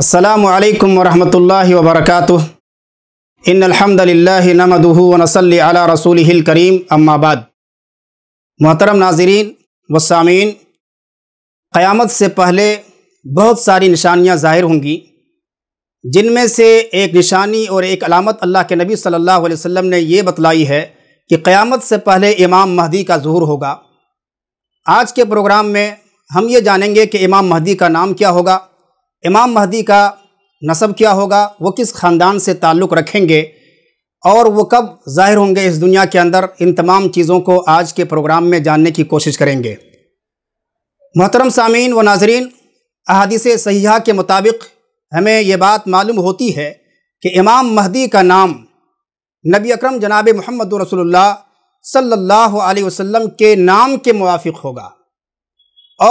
असलकम वरहमल वबरक इन अलहमदिल्ला नमदू वनसल अला रसूल करीम अम्माबाद मोहतरम नाजरीन वसामीन क़यामत से पहले बहुत सारी निशानियाँ ज़ाहिर होंगी जिनमें से एक निशानी और एक अलामत अल्लाह के नबी सल्लल्लाहु अलैहि वसल्लम ने ये बतलाई है कि क़यामत से पहले इमाम महदी का ظहूर होगा आज के प्रोग्राम में हम ये जानेंगे कि इमाम महदी का नाम क्या होगा इमाम महदी का नसब क्या होगा वो किस ख़ानदान से ताल्लुक़ रखेंगे और वो कब ज़ाहिर होंगे इस दुनिया के अंदर इन तमाम चीज़ों को आज के प्रोग्राम में जानने की कोशिश करेंगे मोहतरम सामीन व नाजरीन अहादीस सयाह के मुताबिक हमें ये बात मालूम होती है कि इमाम महदी का नाम नबी अकरम जनाब महमद रसोल्ला सल्ला वसम के नाम के मुआफ़ होगा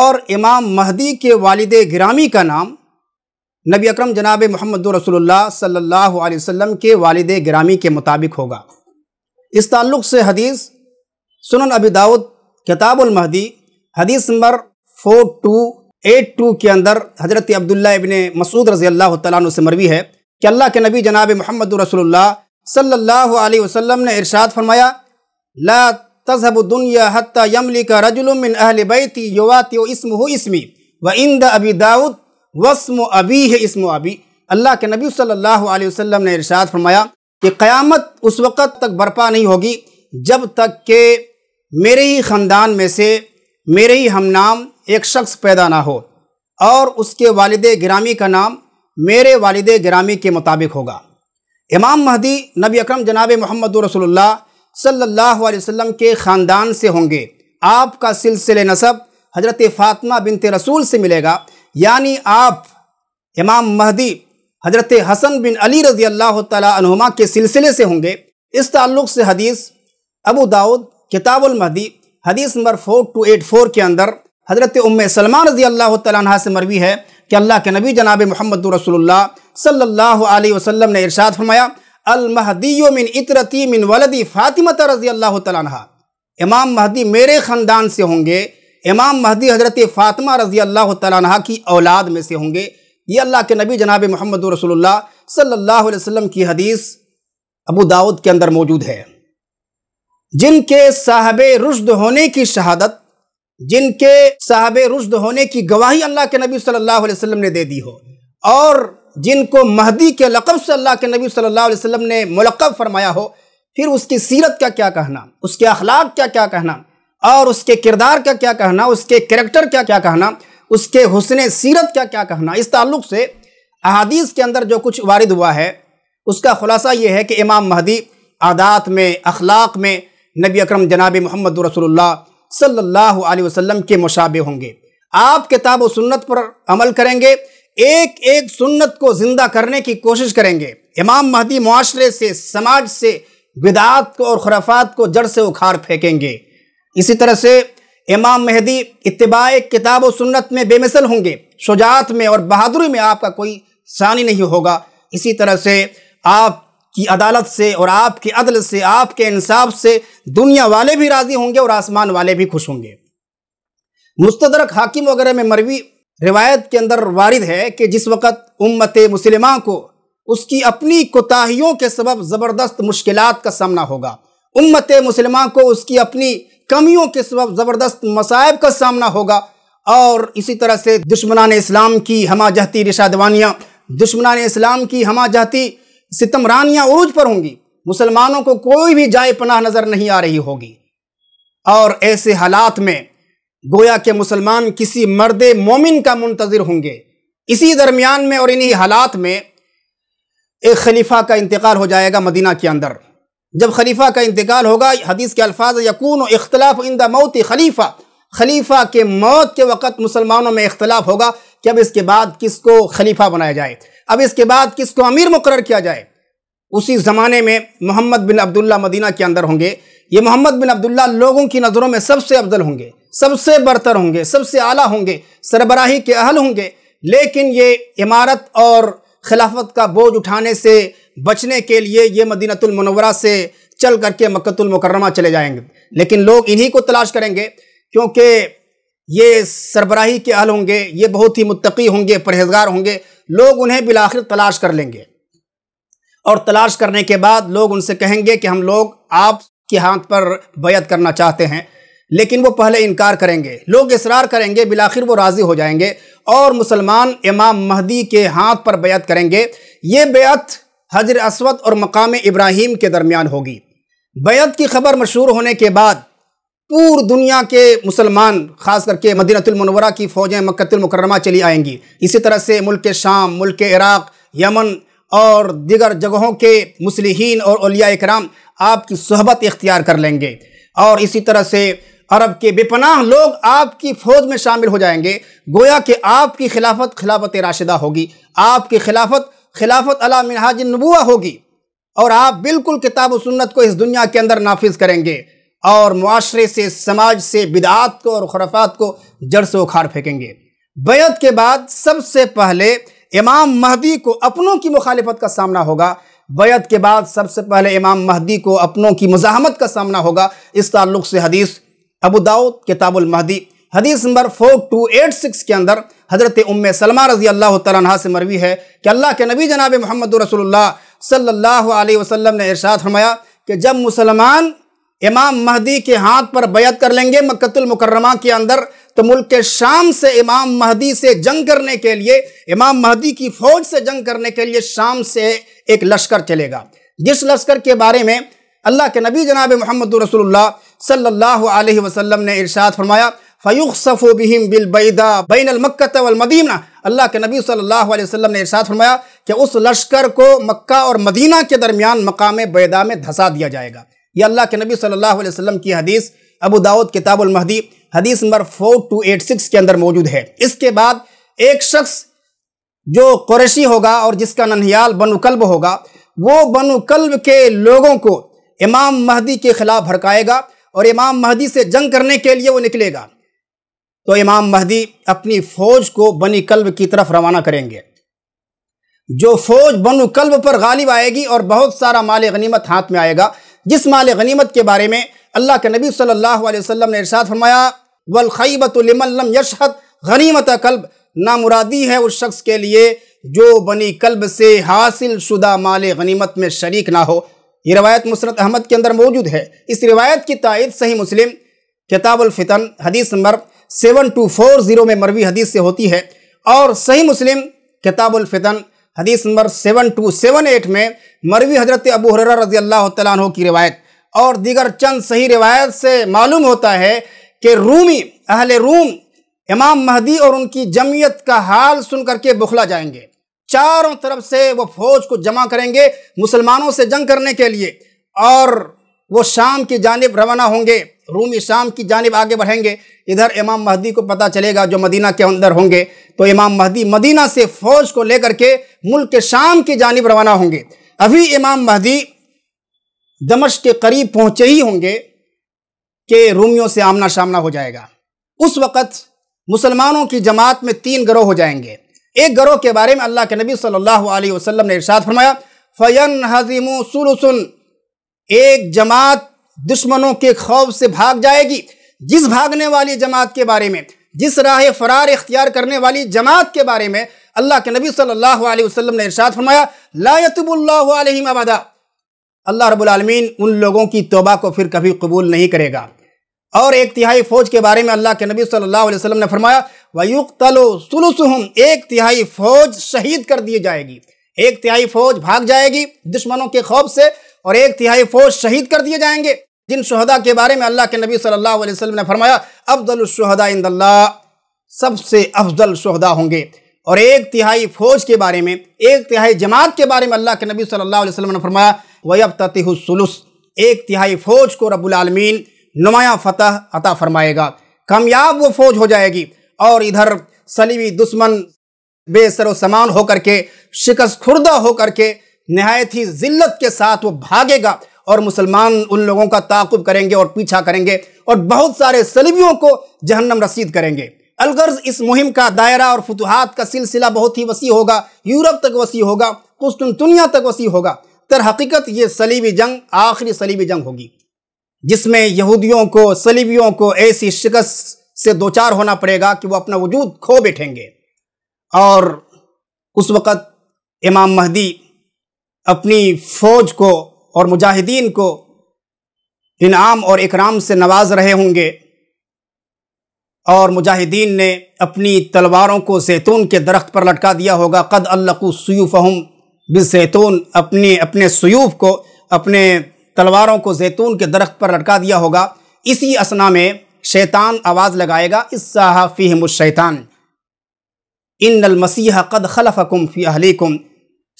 और इमाम महदी के वालद ग्रामी का नाम नबी अकरम जनाब मोहम्मद रसोल्ला सल्ला वसम के वालद ग्रामी के मुताबिक होगा इस ताल्लुक़ से हदीस सुन अबी दाऊद किताबुलमहदी हदीस number four two eight two के अंदर हज़रत अब्दुल्ला इबन मसूद रज़ी अल्लाह तु से मरवी है कि अल्लाह के नबी जनाब मोहम्मद रसोल्ला सल्ला वसम ने इरशाद फरमाया ला तजहब दुनिया हत्ता यमली का रजुलमिन अहल बैती युवात इसम हो इसमी व इंद अबी दाऊद वस्म अबी है इसम अबी अल्लाह के नबी सल्लल्लाहु अलैहि वसल्लम ने इरशाद फरमाया कि क़यामत उस वक़्त तक बर्पा नहीं होगी जब तक के मेरे ही ख़ानदान में से मेरे ही हम नाम एक शख्स पैदा ना हो और उसके वालद ग्रामी का नाम मेरे वालद ग्रामी के मुताबिक होगा इमाम महदी नबी अकरम जनाब मोहम्मद रसोल्ला सल्ला वसम के ख़ानदान से होंगे आपका सिलसिले नसब हज़रत फ़ातिमा बिनते रसूल से मिलेगा यानी आप इमाम महदी हजरत हसन बिन अली रजी अल्लाह तुमा के सिलसिले से होंगे इस ताल्लुक़ से हदीस अबू दाऊद किताबुल महदी हदीस number four two eight four के अंदर हज़रत उम सलमान रजी अल्लाह तह से मरवी है कि अल्लाह के नबी जनाब मोहम्मद रसोल्ला सल्ला वसलम ने इरशाद फरमाया अलमहदीन मिन इतरती मिन वलदी फ़ातिमत रजी अल्लाह तह इमाम महदी मेरे ख़ानदान से होंगे इमाम महदी हज़रत फ़ातिमा रज़ी अल्लाह तह की औलाद में से होंगे ये अल्लाह के नबी जनाब मोहम्मद रसोल्ला सल्लल्लाहु अलैहि वसल्लम की हदीस अबू दाऊद के अंदर मौजूद है जिनके साहब रुश्द होने की शहादत जिनके साहब रुश्द होने की गवाही अल्लाह के नबी सल्लल्लाहु अलैहि वसल्लम ने दे दी हो और जिनको महदी के लक़ब से अल्लाह के नबी सल्लल्लाहु अलैहि वसल्लम ने मुलक़ब फरमाया हो फिर उसकी सीरत का क्या कहना उसके अखलाक का क्या कहना और उसके किरदार का क्या कहना उसके करेक्टर का क्या कहना उसके हुसन सीरत का क्या कहना इस ताल्लुक से अहादीस के अंदर जो कुछ वारद हुआ है उसका खुलासा ये है कि इमाम महदी आदात में अखलाक में नबी अकरम जनाब मोहम्मद रसोल्ला सल्लल्लाहु अलैहि वसल्लम के मुशाबे होंगे आप किताब सुन्नत पर अमल करेंगे एक एक सुन्नत को ज़िंदा करने की कोशिश करेंगे इमाम महदी माशरे से समाज से विदात को और खुराफात को जड़ से उखाड़ फेंकेंगे इसी तरह से इमाम मेहदी इतबा किताब सुन्नत में बेमिसल होंगे शुजात में और बहादुरी में आपका कोई सानी नहीं होगा इसी तरह से आप की अदालत से और आपके अदल से आपके इंसाफ से दुनिया वाले भी राज़ी होंगे और आसमान वाले भी खुश होंगे मुस्तरक हाकिम वगैरह में मरवी रिवायत के अंदर वारिद है कि जिस वक़्त उम्मत मुसलमान को उसकी अपनी कोताहियों के सबब ज़बरदस्त मुश्किल का सामना होगा उम्मत मुसलमान को उसकी अपनी कमियों के सब ज़बरदस्त मसायब का सामना होगा और इसी तरह से दुश्मनान इस्लाम की हमा जहती रिशादवानियाँ दुश्मनान इस्लाम की हमा जहती सितमरानियाँ उर्ज पर होंगी मुसलमानों को कोई भी जाए पनाह नज़र नहीं आ रही होगी और ऐसे हालात में गोया के मुसलमान किसी मर्द मोमिन का मुंतज़र होंगे इसी दरमियान में और इन्हीं हालात में एक खलीफा का इंतकाल हो जाएगा मदीना के अंदर जब खलीफा का इंतकाल होगा हदीस के अल्फाज यकून इख्तलाफ इन द मौत खलीफा खलीफा के मौत के वक़्त मुसलमानों में इख्तलाफ होगा कि अब इसके बाद किसको खलीफा बनाया जाए अब इसके बाद किसको अमीर मुकर किया जाए उसी ज़माने में मोहम्मद बिन अब्दुल्ला मदीना के अंदर होंगे ये मोहम्मद बिन अब्दुल्ला लोगों की नज़रों में सबसे अफजल होंगे सबसे बरतर होंगे सबसे आला होंगे सरबराही के अहल होंगे लेकिन ये इमारत और खिलाफत का बोझ उठाने से बचने के लिए ये मदीनतुल मनवरा से चल करके मक्तुल मुकरमा चले जाएंगे लेकिन लोग इन्हीं को तलाश करेंगे क्योंकि ये सरबराही के अहल होंगे ये बहुत ही मुतकी होंगे परहेजगार होंगे लोग उन्हें बिलाखिर तलाश कर लेंगे और तलाश करने के बाद लोग उनसे कहेंगे कि हम लोग आपके हाथ पर बैत करना चाहते हैं लेकिन वो पहले इनकार करेंगे लोग इसरार करेंगे बिलाखिर वो राज़ी हो जाएंगे और मुसलमान इमाम महदी के हाथ पर बैत करेंगे ये बेत हजर असवद और मकाम इब्राहिम के दरमियान होगी बैत की खबर मशहूर होने के बाद पूर दुनिया के मुसलमान खास करके मदीनतमनवरा की फ़ौजें मक्तुलमकरमा चली आएंगी इसी तरह से मुल्क शाम मुल्क इराक़ यमन और दिगर जगहों के मुसलिन और अलिया कराम आपकी सहबत इख्तियार कर लेंगे और इसी तरह से अरब के बेपनाह लोग आपकी फ़ौज में शामिल हो जाएंगे गोया कि आपकी खिलाफत खिलाफत राशिदा होगी आपकी खिलाफत खिलाफत अला मिनहाज नबूआ होगी और आप बिल्कुल किताब सुन्नत को इस दुनिया के अंदर नाफिज करेंगे और माशरे से समाज से बिदात को और खुराफात को जड़ से उखाड़ फेंकेंगे बैत के बाद सबसे पहले इमाम महदी को अपनों की मुखालफत का सामना होगा बैत के बाद सबसे पहले इमाम महदी को अपनों की मुजाहमत का सामना होगा इस ताल्लुक से हदीस अबू दाऊद किताबुल महदी हदीस number four two eight six के अंदर हज़रत उम्म सलमा रजी अल्लाह तह से मरवी है कि अल्लाह के नबी जनाब मोहम्मद रसोल्ला सल्ला वसलम ने इर्शाद फरमाया कि जब मुसलमान इमाम महदी के हाथ पर बैत कर लेंगे मक्तुलमकरमा के अंदर तो मुल्क के शाम से इमाम महदी से जंग करने के लिए इमाम महदी की फौज से जंग करने के लिए शाम से एक लश्कर चलेगा जिस लश्कर के बारे में अल्लाह के नबी जनाब मोहम्मद रसोल्ला सल्ला वसलम ने इर्शाद फरमाया फ़युख बिल बैदा बैन मक्का वलमदीना अल्लाह के नबी सल्लल्लाहु अलैहि वसल्लम ने इरशाद फरमाया कि उस लश्कर को मक्का और मदीना के दरमियान मकाम बैदा में धंसा दिया जाएगा यह अल्लाह के नबी सल्लल्लाहु अलैहि वसल्लम की हदीस अबू दाऊद किताबुल महदी हदीस number four two eight six के अंदर मौजूद है इसके बाद एक शख्स जो कुरैशी होगा और जिसका ननहियाल बनुकल्ब होगा वो बनुकल्ब के लोगों को इमाम महदी के ख़िलाफ़ भड़काएगा और इमाम महदी से जंग करने के लिए वो निकलेगा तो इमाम महदी अपनी फ़ौज को बनी कल्ब की तरफ रवाना करेंगे जो फ़ौज बनु कल्ब पर गालिब आएगी और बहुत सारा माल गनीमत हाथ में आएगा जिस माल गनीमत के बारे में अल्लाह के नबी सल्लल्लाहु अलैहि वसल्लम ने इरशाद फरमाया वलखैबतमलम यशहत गनीमत कल्ब नामुरादी है उस शख्स के लिए जो बनी कल्ब से हासिल शुदा माल गनीमत में शरीक ना हो ये रवायत मुसरत अहमद के अंदर मौजूद है इस रिवायत की तायद सही मुस्लिम किताबुलफ़ितन हदीस number seven two four zero में मरवी हदीस से होती है और सही मुस्लिम किताबुल फितन हदीस number seven two seven eight में मरवी हजरत अबू हर रजी अल्लाह तु की रिवायत और दीगर चंद सही रिवायत से मालूम होता है कि रूमी अहल रूम इमाम महदी और उनकी जमीयत का हाल सुन करके बुखला जाएंगे चारों तरफ से वो फौज को जमा करेंगे मुसलमानों से जंग करने के लिए और वो शाम की जानब रवाना होंगे रूम शाम की जानब आगे बढ़ेंगे इधर इमाम महदी को पता चलेगा जो मदीना के अंदर होंगे तो इमाम महदी मदीना से फ़ौज को लेकर के मुल्क के शाम की जानब रवाना होंगे अभी इमाम महदी दमश के करीब पहुंचे ही होंगे के रूमियों से आमना सामना हो जाएगा उस वक़्त मुसलमानों की जमात में तीन गरोह हो जाएंगे एक गरोह के बारे में अल्लाह के नबी सल्लल्लाहु अलैहि वसल्लम ने इरशाद फरमाया फ़यन हजीम सुलसन एक जमात दुश्मनों के खौफ से भाग जाएगी जिस भागने वाली जमात के बारे में जिस राह फरार इख्तियार करने वाली जमात के बारे में अल्लाह के नबी सल्लल्लाहु अलैहि वसल्लम ने इरशाद फरमाया लायतबुल्लाबादा अल्लाह रबालमीन उन लोगों की तोबा को फिर कभी कबूल नहीं करेगा और एक तिहाई फौज के बारे में अल्लाह के नबी सल्लल्लाहु अलैहि वसल्लम ने फरमाया वयुक एक तिहाई फौज शहीद कर दी जाएगी एक तिहाई फौज भाग जाएगी दुश्मनों के खौफ से और एक तिहाई फौज शहीद कर दिए जाएंगे जिन शहदा के बारे में अल्लाह के नबी सल्लल्लाहु अलैहि वसल्लम ने फरमाया शहदा इंदल्ला सबसे अफजल शहदा होंगे और एक तिहाई फौज के बारे में एक तिहाई जमात के बारे में अल्लाह के नबी सल्लल्लाहु अलैहि वसल्लम ने फरमाया वयब ततिहसलुस एक तिहाई फौज को रबालमीन नुमाया फतह अता फरमाएगा कामयाब वो फौज हो जाएगी और इधर सलीबी दुश्मन बेसर समान होकर के शिकस्त खुर्दा होकर के नहायत ही जिल्लत के साथ वो भागेगा और मुसलमान उन लोगों का ताकुब करेंगे और पीछा करेंगे और बहुत सारे सलीबियों को जहन्नम रसीद करेंगे अलगर्ज इस मुहिम का दायरा और फतुहात का सिलसिला बहुत ही वसी होगा यूरोप तक वसी होगा दुनिया तक वसी होगा तर हकीकत ये सलीबी जंग आखिरी सलीबी जंग होगी जिसमें यहूदियों को सलीबियों को ऐसी शिकस्त से दो चार होना पड़ेगा कि वो अपना वजूद खो बैठेंगे और उस वक़्त इमाम महदी अपनी फौज को और मुजाहिदीन को इनाम और इकराम से नवाज रहे होंगे और मुजाहिदीन ने अपनी तलवारों को सैतून के दरख्त पर लटका दिया होगा कद अल्लकु बिस बिसैतून अपने अपने सयूफ़ को अपने तलवारों को जैतून के दरख्त पर लटका दिया होगा इसी असना में शैतान आवाज़ लगाएगा इस फ़ी मुशैतान इन नल मसीह कद खलफ़कुम फ़ी अहलीकुम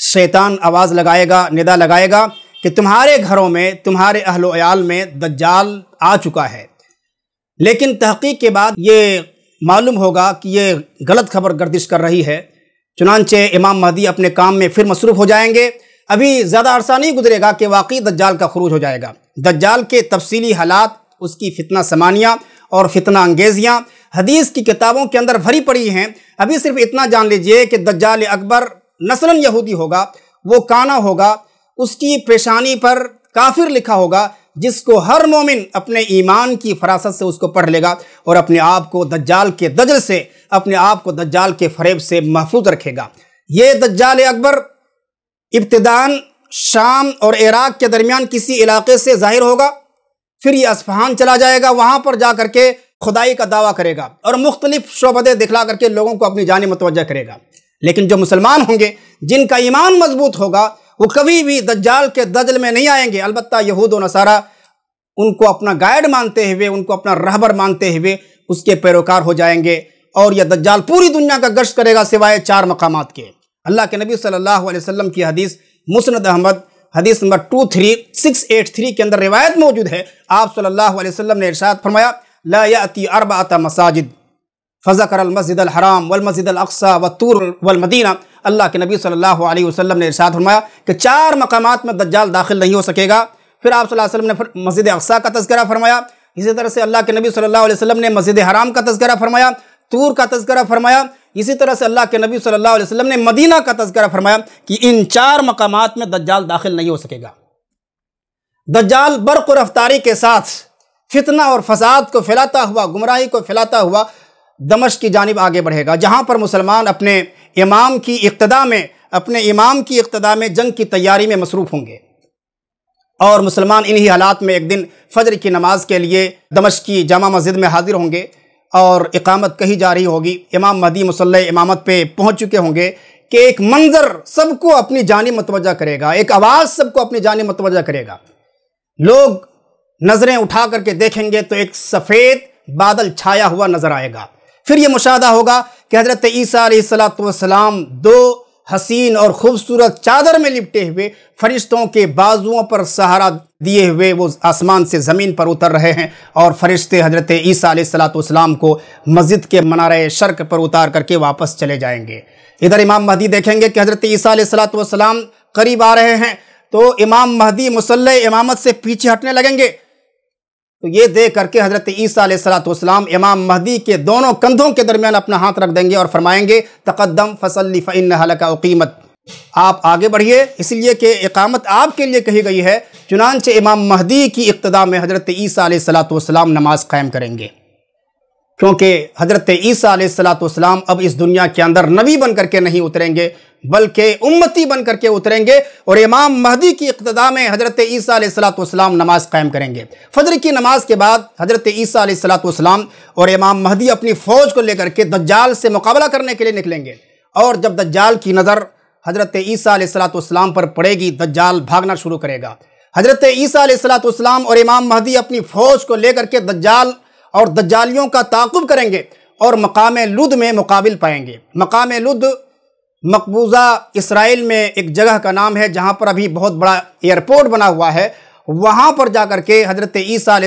शैतान आवाज़ लगाएगा निदा लगाएगा कि तुम्हारे घरों में तुम्हारे अहलोयाल में दज्जाल आ चुका है लेकिन तहकीक के बाद ये मालूम होगा कि ये गलत खबर गर्दिश कर रही है चुनानचे इमाम महदी अपने काम में फिर मसरूफ़ हो जाएंगे अभी ज़्यादा अरसा नहीं गुजरेगा कि वाकई दज्जाल का खरूज हो जाएगा दज्जाल के तफसीली हालात उसकी फितना समानियाँ और फितना अंगेजियाँ हदीस की किताबों के अंदर भरी पड़ी हैं अभी सिर्फ इतना जान लीजिए कि दज्जाल अकबर नसलन यहूदी होगा वो काना होगा उसकी पेशानी पर काफिर लिखा होगा जिसको हर मोमिन अपने ईमान की फरासत से उसको पढ़ लेगा और अपने आप को दज्जाल के दजल से अपने आप को दज्जाल के फरेब से महफूज रखेगा ये दज्जाल अकबर इब्तदान शाम और इराक के दरमियान किसी इलाके से जाहिर होगा फिर ये असफहान चला जाएगा वहाँ पर जा करके के खुदाई का दावा करेगा और मुख्तलिफ शोबदे दिखला करके लोगों को अपनी जान मतवजह करेगा लेकिन जो मुसलमान होंगे जिनका ईमान मजबूत होगा वो कभी भी दज्जाल के दजल में नहीं आएंगे अलबत् यहूद नसारा उनको अपना गाइड मानते हुए उनको अपना रहबर मानते हुए उसके पैरोकार हो जाएंगे और यह दज्जाल पूरी दुनिया का गश्त करेगा सिवाय चार मकाम के अल्लाह के नबी सल्लल्लाहु अलैहि वसल्लम की हदीस मुसनद अहमद हदीस number two three six eight three के अंदर रिवायत मौजूद है आप सल्लल्लाहु अलैहि वसल्लम ने इरशाद फरमाया ला अरबा अरबाता मसाजिद फ़ज़ा कर मस्जिद हराम वल मस्जिद अक्सा व तूर वलमदीना अल्लाह के नबी सल्लल्लाहु अलैहि वसल्लम ने इरशाद फरमाया कि चार मकाम में दज्जाल दाखिल नहीं हो सकेगा फिर आप सल्लल्लाहु अलैहि वसल्लम ने मस्जिद अक्सा का तस्करा फरमाया इसी तरह से अल्लाह के नबी सल्लल्लाहु अलैहि वसल्लम ने मस्जिद हराम का तस्करा फरमाया तूर का तस्करा फरमाया इसी तरह से अल्लाह के नबी सल्लल्लाहु अलैहि वसल्लम ने मदीना का तस्करा फरमाया कि इन चार मकाम में दज्जाल दाखिल नहीं हो सकेगा दज्जाल बर्क रफ्तारी के साथ फितना और फसाद को फैलाता हुआ गुमराही को फैलाता हुआ दमश की जानब आगे बढ़ेगा जहाँ पर मुसलमान अपने इमाम की इक्तदा में अपने इमाम की इक्तदा में जंग की तैयारी में मसरूफ़ होंगे और मुसलमान इन्हीं हालात में एक दिन फजर की नमाज के लिए दमश की जामा मस्जिद में हाजिर होंगे और इकामत कही जा रही होगी इमाम महदी मुसल इमामत पे पहुंच चुके होंगे कि एक मंज़र सबको अपनी जानी मतवजा करेगा एक आवाज़ सबको अपनी जानी मतवजा करेगा लोग नज़रें उठा करके देखेंगे तो एक सफ़ेद बादल छाया हुआ नज़र आएगा फिर ये मुशाह होगा कि हज़रत ईसीसलाम दो हसीन और ख़ूबसूरत चादर में लिपटे हुए फरिश्तों के बाजुओं पर सहारा दिए हुए वो आसमान से ज़मीन पर उतर रहे हैं और फरिश्ते हजरत ईसा सलाम को मस्जिद के मनार शर्क पर उतार करके वापस चले जाएंगे इधर इमाम महदी देखेंगे कि हजरत ईसा सलाम करीब आ रहे हैं तो इमाम महदी मुसल इमामत से पीछे हटने लगेंगे तो ये दे करके हज़रत ईसा सलाम इमाम महदी के दोनों कंधों के दरमियान अपना हाथ रख देंगे और फरमाएंगे तकदम फसल फ़िन हलका उकीमत आप आगे बढ़िए इसलिए कि इकामत आपके लिए कही गई है चुनानच इमाम महदी की इब्तदा में हज़रत ईसा सलाम नमाज़ क़ायम करेंगे क्योंकि हज़रत ईसा सलाम अब इस दुनिया के अंदर नबी बन करके नहीं उतरेंगे बल्कि उम्मती बन करके उतरेंगे और इमाम महदी की इब्तदा में हज़रत ईसा सलाम नमाज कायम करेंगे फजर की नमाज के बाद हज़रत ईसा सलाम और इमाम महदी अपनी फ़ौज को लेकर के दज्जाल से मुकाबला करने के लिए निकलेंगे और जब दज्जाल की नज़र हज़रत ईसा सलाम पर पड़ेगी दज्जाल भागना शुरू करेगा हज़रत ईसा सलाम और इमाम महदी अपनी फ़ौज को लेकर के दज्जाल और दज्जालियों का ताकुब करेंगे और मकाम लुद में मुकाबिल पाएंगे मकाम लुद मकबूज़ा इसराइल में एक जगह का नाम है जहाँ पर अभी बहुत बड़ा एयरपोर्ट बना हुआ है वहाँ पर जा कर के हज़रत ईसा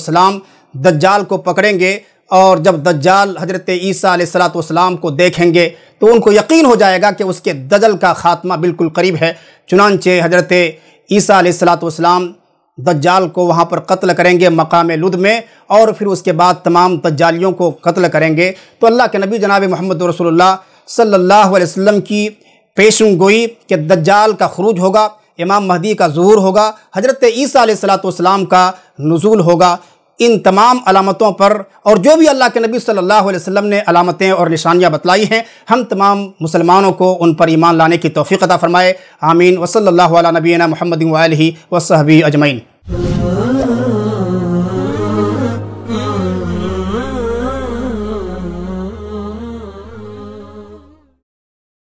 सलाम दज्जाल को पकड़ेंगे और जब दज्जाल हज़रत ईसा सलाम को देखेंगे तो उनको यकीन हो जाएगा कि उसके दजल का ख़ात्मा बिल्कुल करीब है चुनानचे हज़रत ईसा सलाम दज्जाल को वहाँ पर कत्ल करेंगे मकाम लुद में और फिर उसके बाद तमाम दज्जालियों को कत्ल करेंगे तो अल्लाह के नबी जनाब मोहम्मद रसोल्ला सल्ला वसम की पेशम गोई कि दज्जाल का खरूज होगा इमाम महदी का जहूर होगा हजरत ईसा सलाम का नज़ूल होगा इन तमाम अलामतों पर और जो भी अल्लाह के नबी सल्लल्लाहु अलैहि वसल्लम ने अलामतें और निशानियाँ बतलाई हैं हम तमाम मुसलमानों को उन पर ईमान लाने की तोफ़ी अता फ़रमाए आमीन वसल्ला नबीना महमदिन वसहबी अजमैन